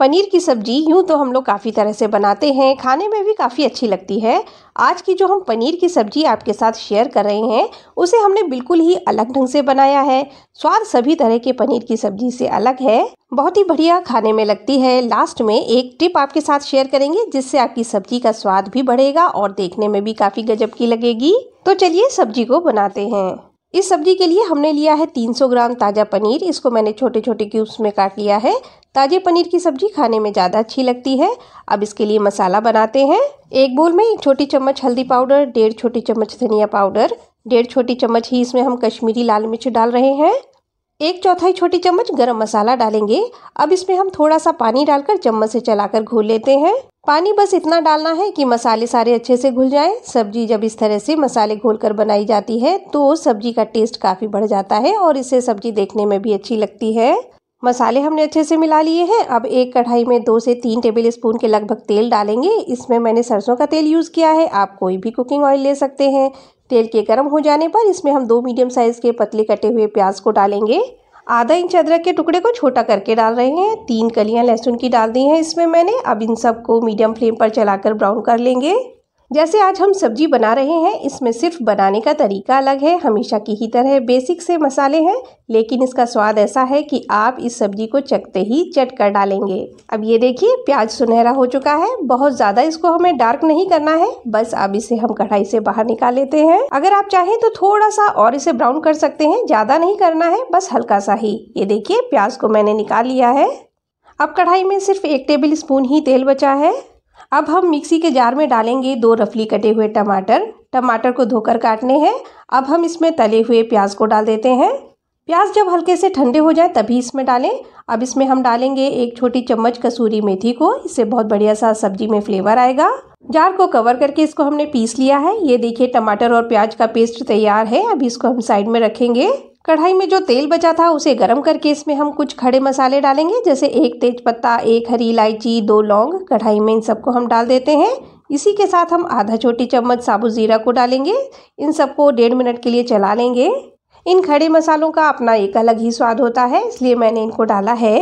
पनीर की सब्जी यूँ तो हम लोग काफ़ी तरह से बनाते हैं खाने में भी काफ़ी अच्छी लगती है आज की जो हम पनीर की सब्जी आपके साथ शेयर कर रहे हैं उसे हमने बिल्कुल ही अलग ढंग से बनाया है स्वाद सभी तरह के पनीर की सब्जी से अलग है बहुत ही बढ़िया खाने में लगती है लास्ट में एक टिप आपके साथ शेयर करेंगे जिससे आपकी सब्जी का स्वाद भी बढ़ेगा और देखने में भी काफ़ी गजब की लगेगी तो चलिए सब्जी को बनाते हैं इस सब्जी के लिए हमने लिया है 300 ग्राम ताज़ा पनीर इसको मैंने छोटे छोटे क्यूब्स में काट लिया है ताज़े पनीर की सब्जी खाने में ज़्यादा अच्छी लगती है अब इसके लिए मसाला बनाते हैं एक बोल में एक छोटी चम्मच हल्दी पाउडर डेढ़ छोटी चम्मच धनिया पाउडर डेढ़ छोटी चम्मच ही इसमें हम कश्मीरी लाल मिर्च डाल रहे हैं एक चौथाई छोटी चम्मच गरम मसाला डालेंगे अब इसमें हम थोड़ा सा पानी डालकर चम्मच से चलाकर घोल लेते हैं पानी बस इतना डालना है कि मसाले सारे अच्छे से घुल जाएं सब्जी जब इस तरह से मसाले घोलकर बनाई जाती है तो सब्जी का टेस्ट काफ़ी बढ़ जाता है और इससे सब्जी देखने में भी अच्छी लगती है मसाले हमने अच्छे से मिला लिए हैं अब एक कढ़ाई में दो से तीन टेबल स्पून के लगभग तेल डालेंगे इसमें मैंने सरसों का तेल यूज़ किया है आप कोई भी कुकिंग ऑयल ले सकते हैं तेल के गर्म हो जाने पर इसमें हम दो मीडियम साइज़ के पतले कटे हुए प्याज को डालेंगे आधा इंच अदरक के टुकड़े को छोटा करके डाल रहे हैं तीन कलियां लहसुन की डाल दी हैं इसमें मैंने अब इन सबको मीडियम फ्लेम पर चलाकर ब्राउन कर लेंगे जैसे आज हम सब्जी बना रहे हैं इसमें सिर्फ बनाने का तरीका अलग है हमेशा की ही तरह बेसिक से मसाले हैं लेकिन इसका स्वाद ऐसा है कि आप इस सब्जी को चखते ही चट कर डालेंगे अब ये देखिए प्याज सुनहरा हो चुका है बहुत ज़्यादा इसको हमें डार्क नहीं करना है बस अब इसे हम कढ़ाई से बाहर निकाल लेते हैं अगर आप चाहें तो थोड़ा सा और इसे ब्राउन कर सकते हैं ज़्यादा नहीं करना है बस हल्का सा ही ये देखिए प्याज को मैंने निकाल लिया है अब कढ़ाई में सिर्फ एक टेबल स्पून ही तेल बचा है अब हम मिक्सी के जार में डालेंगे दो रफली कटे हुए टमाटर टमाटर को धोकर काटने हैं अब हम इसमें तले हुए प्याज को डाल देते हैं प्याज जब हल्के से ठंडे हो जाए तभी इसमें डालें अब इसमें हम डालेंगे एक छोटी चम्मच कसूरी मेथी को इससे बहुत बढ़िया सा सब्जी में फ्लेवर आएगा जार को कवर करके इसको हमने पीस लिया है ये देखिए टमाटर और प्याज का पेस्ट तैयार है अभी इसको हम साइड में रखेंगे कढ़ाई में जो तेल बचा था उसे गर्म करके इसमें हम कुछ खड़े मसाले डालेंगे जैसे एक तेज पत्ता एक हरी इलायची दो लौंग कढ़ाई में इन सबको हम डाल देते हैं इसी के साथ हम आधा छोटी चम्मच साबुत ज़ीरा को डालेंगे इन सबको डेढ़ मिनट के लिए चला लेंगे इन खड़े मसालों का अपना एक अलग ही स्वाद होता है इसलिए मैंने इनको डाला है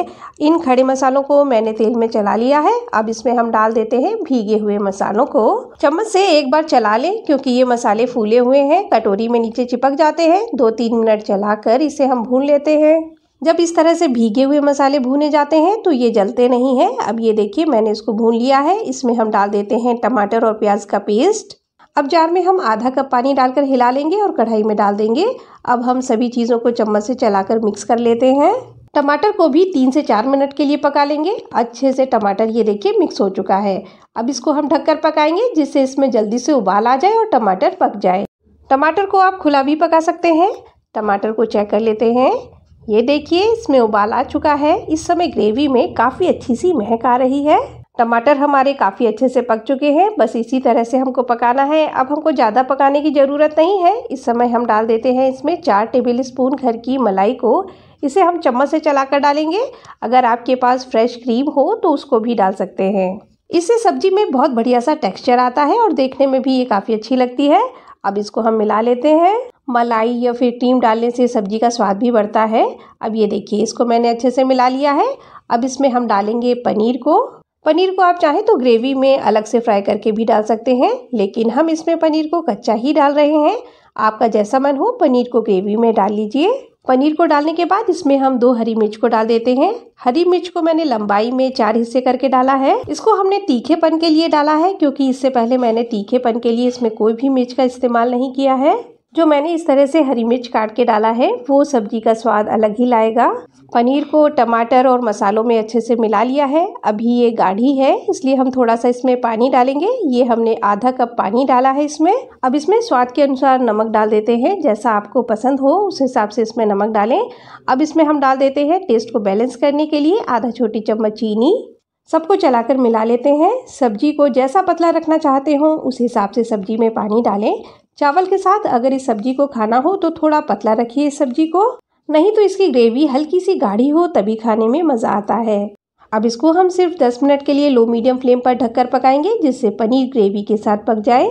इन खड़े मसालों को मैंने तेल में चला लिया है अब इसमें हम डाल देते हैं भीगे हुए मसालों को चम्मच से एक बार चला लें क्योंकि ये मसाले फूले हुए हैं कटोरी में नीचे चिपक जाते हैं दो तीन मिनट चलाकर इसे हम भून लेते हैं जब इस तरह से भीगे हुए मसाले भूने जाते हैं तो ये जलते नहीं हैं अब ये देखिए मैंने इसको भून लिया है इसमें हम डाल देते हैं टमाटर और प्याज का पेस्ट अब जार में हम आधा कप पानी डालकर हिला लेंगे और कढ़ाई में डाल देंगे अब हम सभी चीज़ों को चम्मच से चलाकर मिक्स कर लेते हैं टमाटर को भी तीन से चार मिनट के लिए पका लेंगे अच्छे से टमाटर ये देखिए मिक्स हो चुका है अब इसको हम ढककर पकाएंगे जिससे इसमें जल्दी से उबाल आ जाए और टमाटर पक जाए टमाटर को आप खुला भी पका सकते हैं टमाटर को चेक कर लेते हैं ये देखिए इसमें उबाल आ चुका है इस समय ग्रेवी में काफ़ी अच्छी सी महक आ रही है टमाटर हमारे काफ़ी अच्छे से पक चुके हैं बस इसी तरह से हमको पकाना है अब हमको ज़्यादा पकाने की ज़रूरत नहीं है इस समय हम डाल देते हैं इसमें चार टेबल स्पून घर की मलाई को इसे हम चम्मच से चलाकर डालेंगे अगर आपके पास फ्रेश क्रीम हो तो उसको भी डाल सकते हैं इससे सब्जी में बहुत बढ़िया सा टेक्स्चर आता है और देखने में भी ये काफ़ी अच्छी लगती है अब इसको हम मिला लेते हैं मलाई या फिर क्रीम डालने से सब्जी का स्वाद भी बढ़ता है अब ये देखिए इसको मैंने अच्छे से मिला लिया है अब इसमें हम डालेंगे पनीर को पनीर को आप चाहें तो ग्रेवी में अलग से फ्राई करके भी डाल सकते हैं लेकिन हम इसमें पनीर को कच्चा ही डाल रहे हैं आपका जैसा मन हो पनीर को ग्रेवी में डाल लीजिए पनीर को डालने के बाद इसमें हम दो हरी मिर्च को डाल देते हैं हरी मिर्च को मैंने लंबाई में चार हिस्से करके डाला है इसको हमने तीखेपन के लिए डाला है क्योंकि इससे पहले मैंने तीखेपन के लिए इसमें कोई भी मिर्च का इस्तेमाल नहीं किया है जो मैंने इस तरह से हरी मिर्च काट के डाला है वो सब्जी का स्वाद अलग ही लाएगा पनीर को टमाटर और मसालों में अच्छे से मिला लिया है अभी ये गाढ़ी है इसलिए हम थोड़ा सा इसमें पानी डालेंगे ये हमने आधा कप पानी डाला है इसमें अब इसमें स्वाद के अनुसार नमक डाल देते हैं जैसा आपको पसंद हो उस हिसाब से इसमें नमक डालें अब इसमें हम डाल देते हैं टेस्ट को बैलेंस करने के लिए आधा छोटी चम्मच चीनी सबको चलाकर मिला लेते हैं सब्जी को जैसा पतला रखना चाहते हो उस हिसाब से सब्जी में पानी डालें चावल के साथ अगर इस सब्जी को खाना हो तो थोड़ा पतला रखिए इस सब्जी को नहीं तो इसकी ग्रेवी हल्की सी गाढ़ी हो तभी खाने में मज़ा आता है अब इसको हम सिर्फ 10 मिनट के लिए लो मीडियम फ्लेम पर ढककर पकाएंगे जिससे पनीर ग्रेवी के साथ पक जाए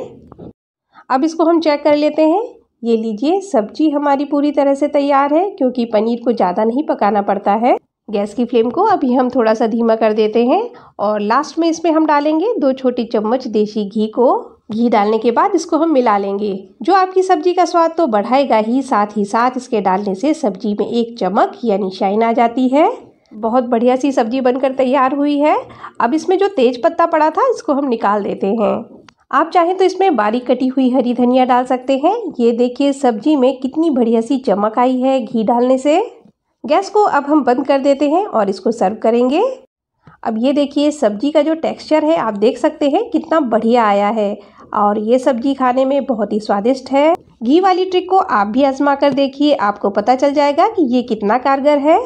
अब इसको हम चेक कर लेते हैं ये लीजिए सब्जी हमारी पूरी तरह से तैयार है क्योंकि पनीर को ज़्यादा नहीं पकाना पड़ता है गैस की फ्लेम को अभी हम थोड़ा सा धीमा कर देते हैं और लास्ट में इसमें हम डालेंगे दो छोटी चम्मच देसी घी को घी डालने के बाद इसको हम मिला लेंगे जो आपकी सब्जी का स्वाद तो बढ़ाएगा ही साथ ही साथ इसके डालने से सब्जी में एक चमक यानी शाइन आ जाती है बहुत बढ़िया सी सब्जी बनकर तैयार हुई है अब इसमें जो तेज पत्ता पड़ा था इसको हम निकाल देते हैं आप चाहें तो इसमें बारीक कटी हुई हरी धनिया डाल सकते हैं ये देखिए सब्जी में कितनी बढ़िया सी चमक आई है घी डालने से गैस को अब हम बंद कर देते हैं और इसको सर्व करेंगे अब ये देखिए सब्जी का जो टेक्सचर है आप देख सकते हैं कितना बढ़िया आया है और ये सब्जी खाने में बहुत ही स्वादिष्ट है घी वाली ट्रिक को आप भी आजमा कर देखिए आपको पता चल जाएगा कि ये कितना कारगर है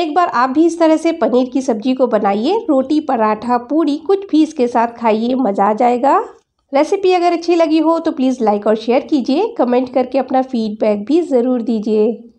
एक बार आप भी इस तरह से पनीर की सब्जी को बनाइए रोटी पराठा पूरी कुछ भी इसके साथ खाइए मज़ा आ जाएगा रेसिपी अगर अच्छी लगी हो तो प्लीज़ लाइक और शेयर कीजिए कमेंट करके अपना फीडबैक भी ज़रूर दीजिए